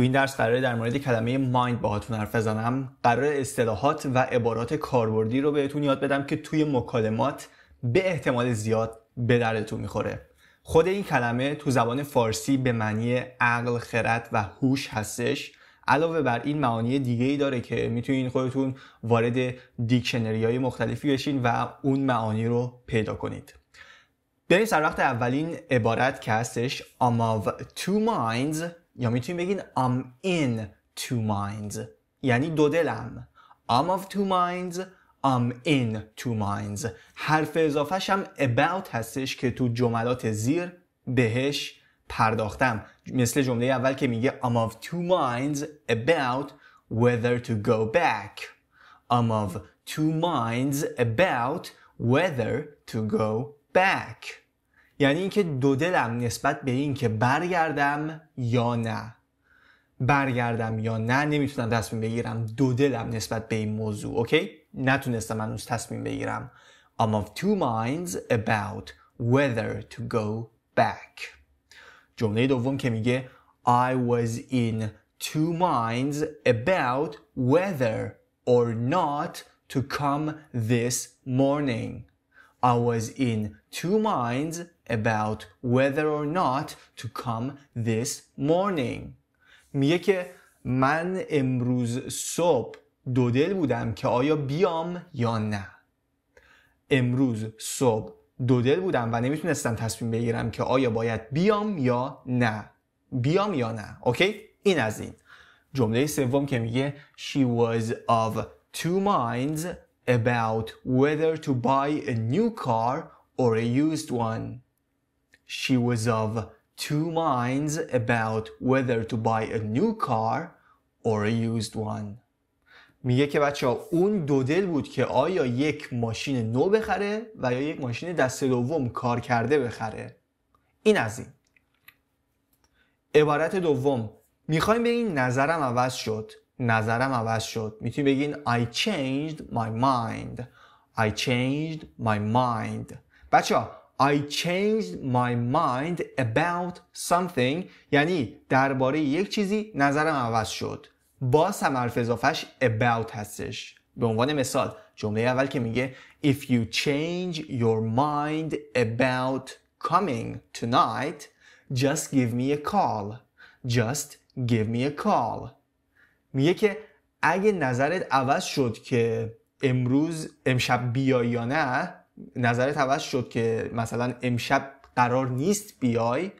تو این درس قراره در مورد کلمه مایند باهاتون حرف بزنم قرار اصطلاحات و عبارات کاربردی رو بهتون یاد بدم که توی مکالمات به احتمال زیاد به دردتون میخوره خود این کلمه تو زبان فارسی به معنی عقل خرد و هوش هستش علاوه بر این معانی دیگه ای داره که میتونین خودتون وارد دیکشنری های مختلفی بشین و اون معانی رو پیدا کنید بریم سر وقت اولین عبارت که هستش among two minds یا میتونیم بگین I'm in two minds یعنی دو دلم I'm of two minds I'm in two minds حرف اضافهش هم about هستش که تو جملات زیر بهش پرداختم مثل جمله اول که میگه I'm of two minds about whether to go back I'm of two minds about whether to go back یعنی اینکه دو دلم نسبت به اینکه برگردم یا نه برگردم یا نه نمیتونم تصمیم بگیرم دو دلم نسبت به این موضوع اوکی نتونستم هنوز تصمیم بگیرم I'm of two minds about whether to go back جمله دوم که میگه I was in two minds about whether or not to come this morning I was in two minds about whether or not to come this morning میگه که من امروز صبح دو دل بودم که آیا بیام یا نه امروز صبح دو دل بودم و نمیتونستم تصمیم بگیرم که آیا باید بیام یا نه بیام یا نه اوکی این از این جمله سوم که میگه she was of two minds about whether to buy a new car or a used one she was of two minds about whether to buy a new car or a used one. میگه که بچه ها اون دو دل بود که آیا یک ماشین نو بخره و یا یک ماشین دست دوم کار کرده بخره این از این عبارت دوم میخوایم این نظرم عوض شد نظرم عوض شد میتونی بگین I changed my mind I changed my mind بچه ها I changed my mind about something یعنی درباره یک چیزی نظرم عوض شد باز هم حرف اضافهش about هستش به عنوان مثال جمله اول که میگه If you change your mind about coming tonight just give me a call just give me a call میگه که اگه نظرت عوض شد که امروز امشب بیای یا نه نظرت عوض شد که مثلا امشب قرار نیست بیای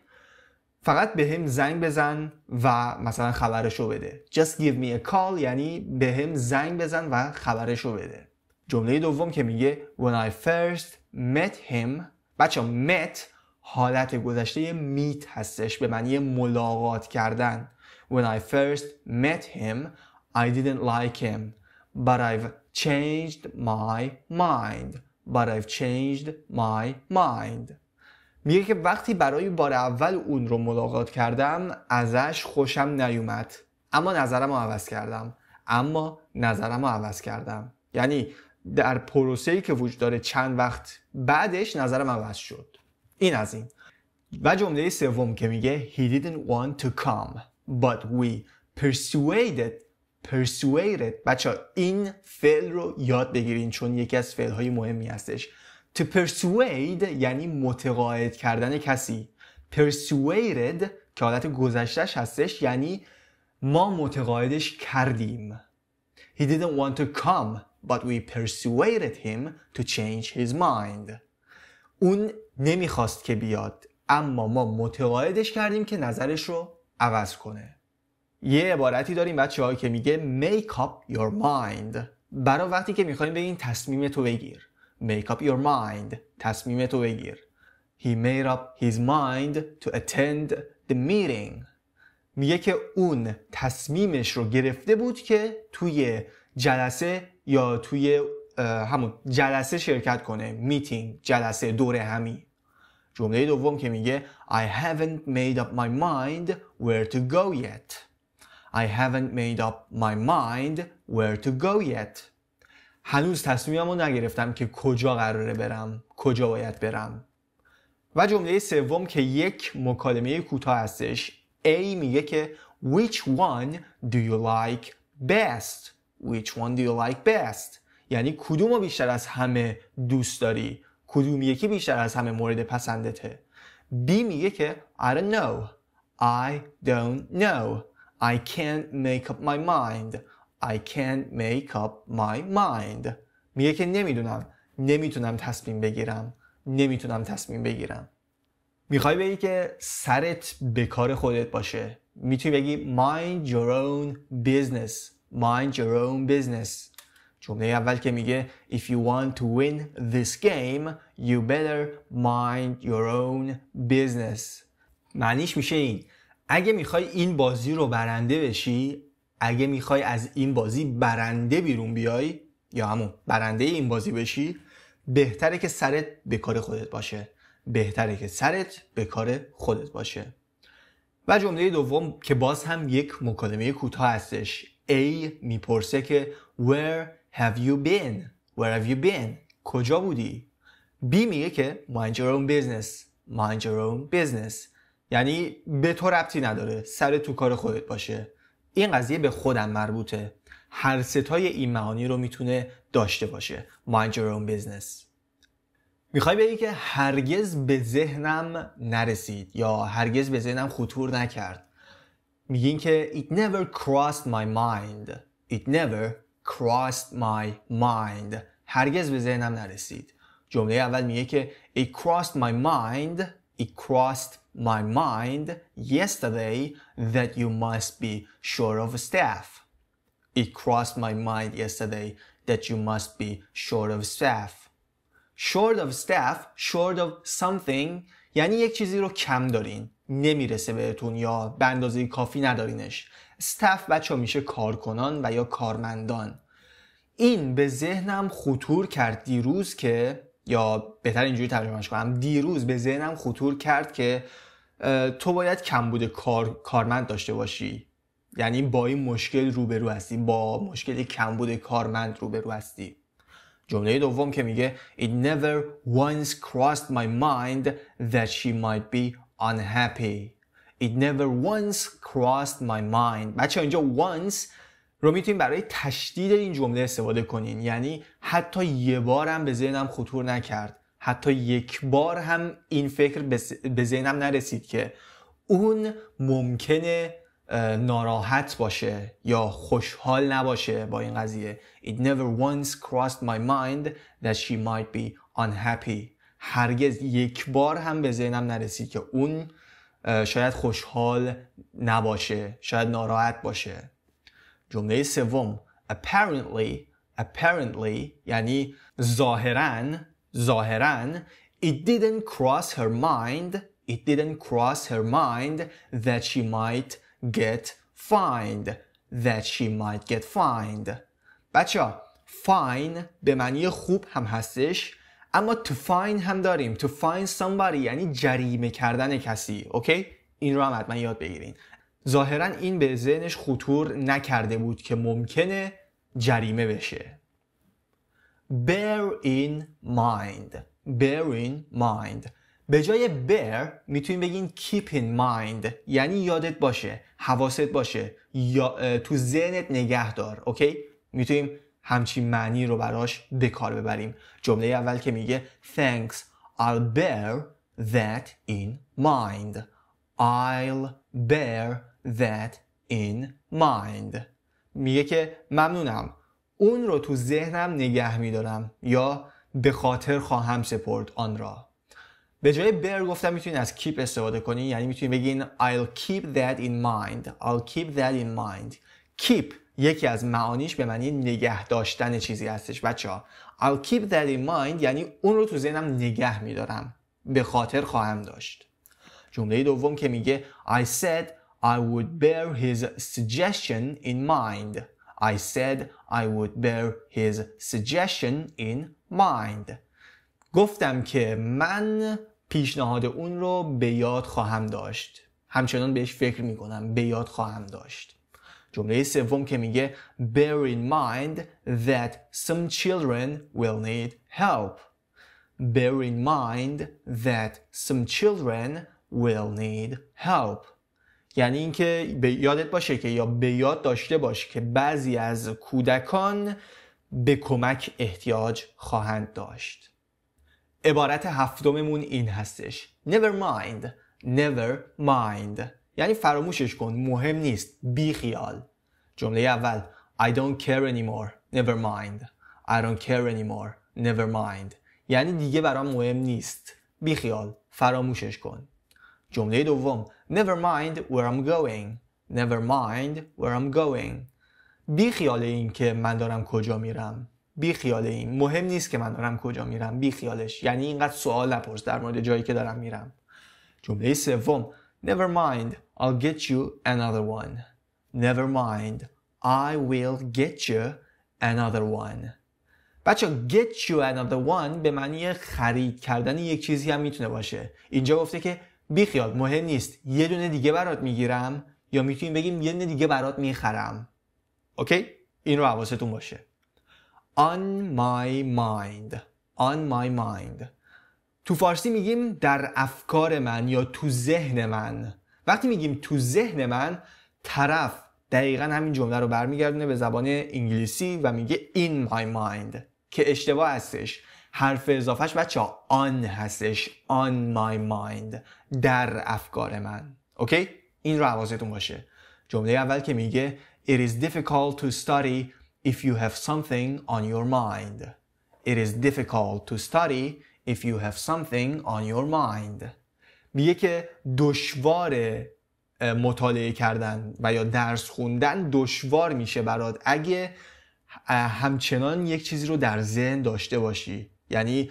فقط به هم زنگ بزن و مثلا خبرشو بده Just give me a call یعنی به هم زنگ بزن و خبرشو بده جمله دوم که میگه When I first met him بچه met حالت گذشته میت هستش به معنی ملاقات کردن When I first met him I didn't like him But I've changed my mind but I've changed my mind میگه که وقتی برای بار اول اون رو ملاقات کردم ازش خوشم نیومد اما نظرم رو عوض کردم اما نظرم رو عوض کردم یعنی در پروسه‌ای که وجود داره چند وقت بعدش نظرم عوض شد این از این و جمله سوم که میگه He didn't want to come but we persuaded persuaded بچه این فعل رو یاد بگیرین چون یکی از فعل های مهمی هستش to persuade یعنی متقاعد کردن کسی persuaded که حالت گذشتش هستش یعنی ما متقاعدش کردیم He didn't want to come but we persuaded him to change his mind اون نمیخواست که بیاد اما ما متقاعدش کردیم که نظرش رو عوض کنه یه عبارتی داریم بچه هایی که میگه make up your mind برای وقتی که میخوایم این تصمیم تو بگیر make up your mind تصمیم تو بگیر he made up his mind to attend the meeting میگه که اون تصمیمش رو گرفته بود که توی جلسه یا توی همون جلسه شرکت کنه میتینگ جلسه دور همی جمله دوم که میگه I haven't made up my mind where to go yet I haven't made up my mind where to go yet. هنوز تصمیم رو نگرفتم که کجا قراره برم کجا باید برم و جمله سوم که یک مکالمه کوتاه هستش A میگه که Which one do you like best? Which one do you like best? یعنی کدوم رو بیشتر از همه دوست داری کدوم یکی بیشتر از همه مورد پسندته B میگه که I don't know I don't know I can't make up my mind. I can't make up my mind. میگه که نمیدونم. نمیتونم تصمیم بگیرم. نمیتونم تصمیم بگیرم. میخوای بگی که سرت به کار خودت باشه. میتونی بگی mind your own business. Mind your own business. جمله اول که میگه If you want to win this game, you better mind your own business. معنیش میشه این اگه میخوای این بازی رو برنده بشی اگه میخوای از این بازی برنده بیرون بیای یا همون برنده این بازی بشی بهتره که سرت به کار خودت باشه بهتره که سرت به کار خودت باشه و جمله دوم که باز هم یک مکالمه کوتاه هستش A میپرسه که Where have you been? Where have you been? کجا بودی؟ B میگه که Mind your own business Mind your own business یعنی به تو ربطی نداره سر تو کار خودت باشه این قضیه به خودم مربوطه هر ستای این معانی رو میتونه داشته باشه mind your own business میخوای بگی که هرگز به ذهنم نرسید یا هرگز به ذهنم خطور نکرد میگین که it never crossed my mind it never crossed my mind هرگز به ذهنم نرسید جمله اول میگه که it crossed my mind it crossed my mind yesterday that you must be short of staff. It crossed my mind yesterday that you must be short of staff. Short of staff, short of something یعنی یک چیزی رو کم دارین. نمیرسه بهتون یا به اندازه کافی ندارینش. staff بچه میشه کارکنان و یا کارمندان. این به ذهنم خطور کرد دیروز که یا بهتر اینجوری ترجمهش کنم دیروز به ذهنم خطور کرد که تو باید کمبود کار، کارمند داشته باشی یعنی با این مشکل روبرو هستی با مشکل کمبود کارمند روبرو هستی جمله دوم که میگه It never once crossed my mind that she might be unhappy It never once crossed my mind بچه اینجا once رو میتونیم برای تشدید این جمله استفاده کنین یعنی حتی یه بار هم به ذهنم خطور نکرد حتی یک بار هم این فکر به ذهنم نرسید که اون ممکنه ناراحت باشه یا خوشحال نباشه با این قضیه It never once crossed my mind that she might be unhappy هرگز یک بار هم به ذهنم نرسید که اون شاید خوشحال نباشه شاید ناراحت باشه جمله سوم apparently apparently یعنی ظاهرا ظاهرا it didn't cross her mind it didn't cross her mind that she might get fined that she might get fined بچه fine به معنی خوب هم هستش اما to find هم داریم to find somebody یعنی جریمه کردن کسی اوکی این رو هم حتما یاد بگیرین ظاهرا این به ذهنش خطور نکرده بود که ممکنه جریمه بشه bear in mind bear in mind به جای bear میتونیم بگین keep in mind یعنی یادت باشه حواست باشه یا تو ذهنت نگه دار اوکی میتونیم همچین معنی رو براش به کار ببریم جمله اول که میگه thanks I'll bear that in mind I'll bear that in mind میگه که ممنونم اون رو تو ذهنم نگه میدارم یا به خاطر خواهم سپرد آن را به جای بر گفتم میتونین از کیپ استفاده کنین یعنی میتونین بگین I'll keep that in mind I'll keep that in mind keep یکی از معانیش به معنی نگه داشتن چیزی هستش بچه ها I'll keep that in mind یعنی اون رو تو ذهنم نگه میدارم به خاطر خواهم داشت جمله دوم که میگه I said I would bear his suggestion in mind. I said I would bear his suggestion in mind. گفتم که من پیشنهاد اون رو به یاد خواهم داشت. همچنان بهش فکر می کنم. به یاد خواهم داشت. جمله سوم که میگه bear in mind that some children will need help. Bear in mind that some children will need help. یعنی اینکه به یادت باشه که یا به یاد داشته باش که بعضی از کودکان به کمک احتیاج خواهند داشت عبارت هفتممون این هستش never mind never mind یعنی فراموشش کن مهم نیست بی خیال جمله اول I don't care anymore never mind I don't care anymore never mind یعنی دیگه برام مهم نیست بی خیال فراموشش کن جمله دوم Never mind where I'm going Never mind where I'm going بی خیال این که من دارم کجا میرم بی خیال این مهم نیست که من دارم کجا میرم بی خیالش یعنی اینقدر سوال نپرس در مورد جایی که دارم میرم جمله سوم Never mind I'll get you another one Never mind I will get you another one بچه get you another one به معنی خرید کردن یک چیزی هم میتونه باشه اینجا گفته که بیخیال مهم نیست یه دونه دیگه برات میگیرم یا میتونیم بگیم یه دونه دیگه برات میخرم اوکی این رو حواستون باشه on my mind on my mind تو فارسی میگیم در افکار من یا تو ذهن من وقتی میگیم تو ذهن من طرف دقیقا همین جمله رو برمیگردونه به زبان انگلیسی و میگه in my mind که اشتباه هستش حرف اضافهش بچه آن هستش on my mind در افکار من اوکی این رو باشه جمله اول که میگه It is difficult to study if you have something on your mind It is difficult to study if you have something on your mind میگه که دشوار مطالعه کردن و یا درس خوندن دشوار میشه برات اگه همچنان یک چیزی رو در ذهن داشته باشی یعنی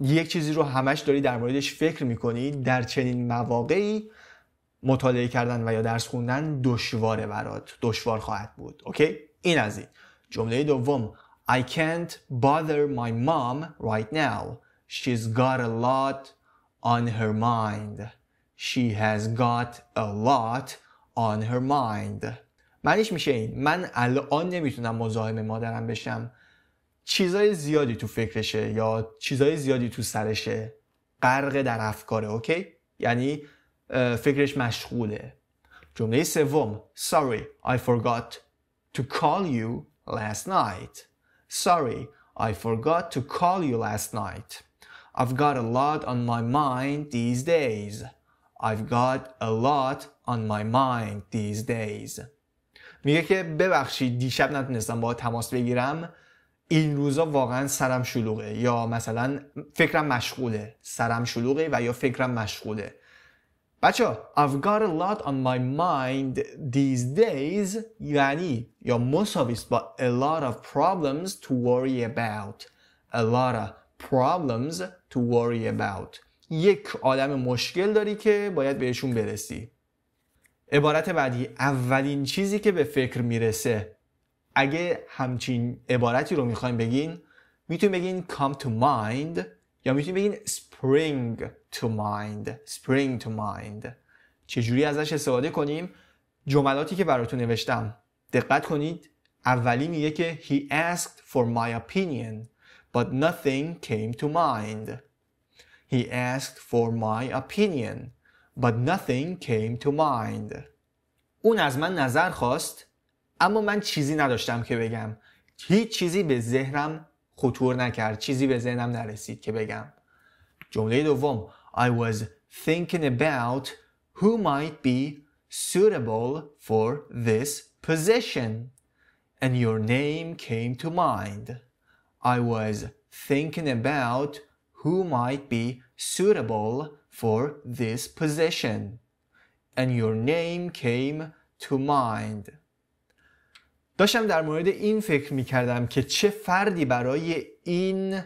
یک چیزی رو همش داری در موردش فکر میکنی در چنین مواقعی مطالعه کردن و یا درس خوندن دشواره برات دشوار خواهد بود اوکی این از این جمله دوم I can't bother my mom right now she's got a lot on her mind she has got a lot on her mind معنیش میشه این من الان نمیتونم مزاحم مادرم بشم چیزای زیادی تو فکرشه یا چیزای زیادی تو سرشه غرق در افکاره اوکی یعنی فکرش مشغوله جمله سوم sorry I forgot to call you last night sorry I forgot to call you last night I've got a lot on my mind these days I've got a lot on my mind these days میگه که ببخشید دیشب نتونستم با تماس بگیرم این روزا واقعا سرم شلوغه یا مثلا فکرم مشغوله سرم شلوغه و یا فکرم مشغوله بچه I've got a lot on my mind these days یعنی یا مساویست با a lot of problems to worry about a lot of problems to worry about یک آدم مشکل داری که باید بهشون برسی عبارت بعدی اولین چیزی که به فکر میرسه اگه همچین عبارتی رو میخوایم بگین میتونیم بگین come to mind یا میتونیم بگین spring to mind spring to mind چجوری ازش استفاده کنیم جملاتی که براتون نوشتم دقت کنید اولی میگه که he asked for my opinion but nothing came to mind he asked for my opinion but nothing came to mind اون از من نظر خواست اما من چیزی نداشتم که بگم هیچ چیزی به ذهنم خطور نکرد چیزی به ذهنم نرسید که بگم جمله دوم I was thinking about who might be suitable for this position and your name came to mind I was thinking about who might be suitable for this position and your name came to mind داشتم در مورد این فکر میکردم که چه فردی برای این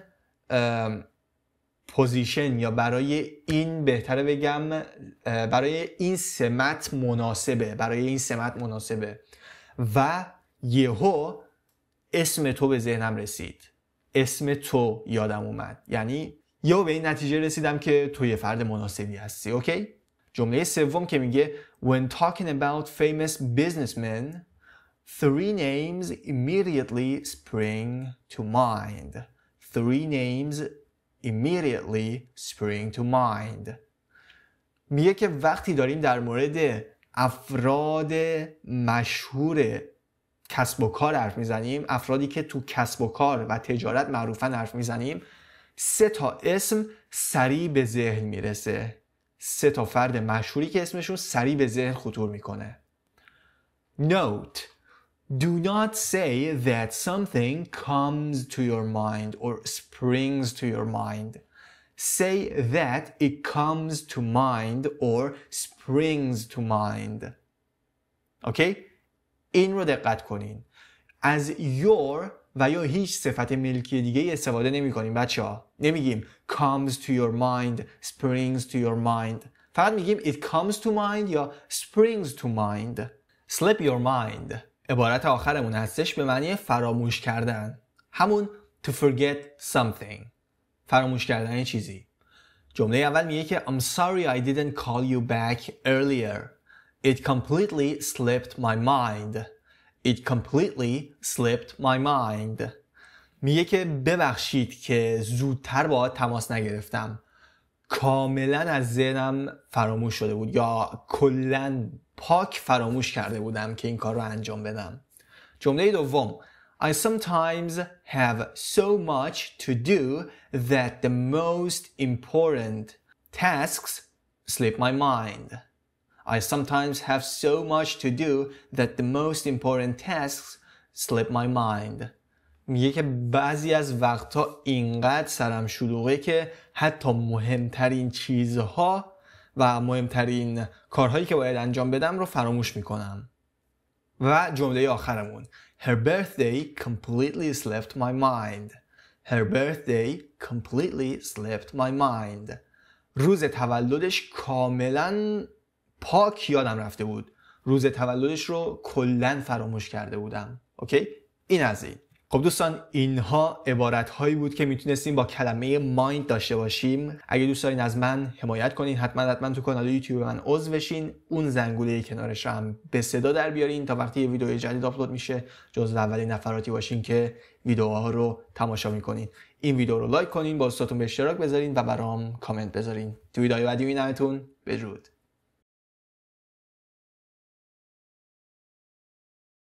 پوزیشن یا برای این بهتره بگم برای این سمت مناسبه برای این سمت مناسبه و یهو اسم تو به ذهنم رسید اسم تو یادم اومد یعنی یا به این نتیجه رسیدم که تو یه فرد مناسبی هستی اوکی جمله سوم که میگه when talking about famous businessmen Three names immediately spring to mind. Three names immediately spring to mind. میگه که وقتی داریم در مورد افراد مشهور کسب و کار حرف میزنیم افرادی که تو کسب و کار و تجارت معروفا حرف میزنیم سه تا اسم سریع به ذهن میرسه سه تا فرد مشهوری که اسمشون سریع به ذهن خطور میکنه Note Do not say that something comes to your mind or springs to your mind. Say that it comes to mind or springs to mind. Okay? این رو دقت کنین. از your و یا هیچ صفت ملکی دیگه استفاده نمی کنیم بچه ها. نمیگیم comes to your mind, springs to your mind. فقط میگیم it comes to mind یا springs to mind. Slip your mind. عبارت آخرمون هستش به معنی فراموش کردن همون to forget something فراموش کردن چیزی جمله اول میگه که I'm sorry I didn't call you back earlier It completely slipped my mind It completely slipped my mind میگه که ببخشید که زودتر با تماس نگرفتم کاملا از ذهنم فراموش شده بود یا کلا پاک فراموش کرده بودم که این کار رو انجام بدم جمله دوم I sometimes have so much to do that the most important tasks slip my mind. I sometimes have so much to do that the most important tasks slip my mind. میگه که بعضی از وقتها اینقدر سرم شلوغه که حتی مهمترین چیزها و مهمترین کارهایی که باید انجام بدم رو فراموش میکنم و جمله آخرمون Her birthday completely slipped my mind Her birthday completely slipped my mind روز تولدش کاملا پاک یادم رفته بود روز تولدش رو کلا فراموش کرده بودم اوکی این از این خب دوستان اینها عبارت هایی بود که میتونستیم با کلمه مایند داشته باشیم اگه دوست دارین از من حمایت کنین حتما حتما تو کانال یوتیوب من عضو بشین اون زنگوله کنارش رو هم به صدا در بیارین تا وقتی یه ویدیو جدید آپلود میشه جز اولین نفراتی باشین که ویدیوها رو تماشا میکنین این ویدیو رو لایک کنین با دوستاتون به اشتراک بذارین و برام کامنت بذارین تو ویدیوهای بعدی بدرود